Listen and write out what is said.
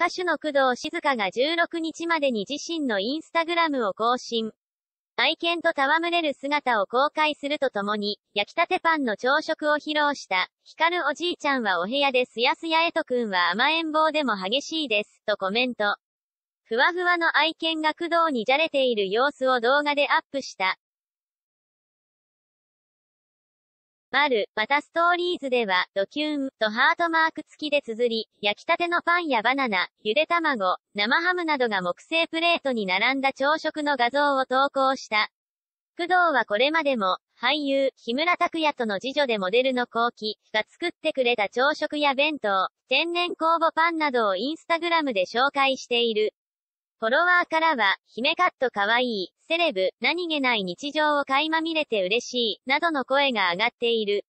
歌手の工藤静香が16日までに自身のインスタグラムを更新。愛犬と戯れる姿を公開するとともに、焼きたてパンの朝食を披露した、光るおじいちゃんはお部屋ですやすやえとくんは甘えん坊でも激しいです、とコメント。ふわふわの愛犬が工藤にじゃれている様子を動画でアップした。丸、またストーリーズでは、ドキューンとハートマーク付きで綴り、焼きたてのパンやバナナ、ゆで卵、生ハムなどが木製プレートに並んだ朝食の画像を投稿した。工藤はこれまでも、俳優、木村拓也との次女でモデルの後期が作ってくれた朝食や弁当、天然酵母パンなどをインスタグラムで紹介している。フォロワーからは、姫カットかわいい、セレブ、何気ない日常を垣間見れて嬉しい、などの声が上がっている。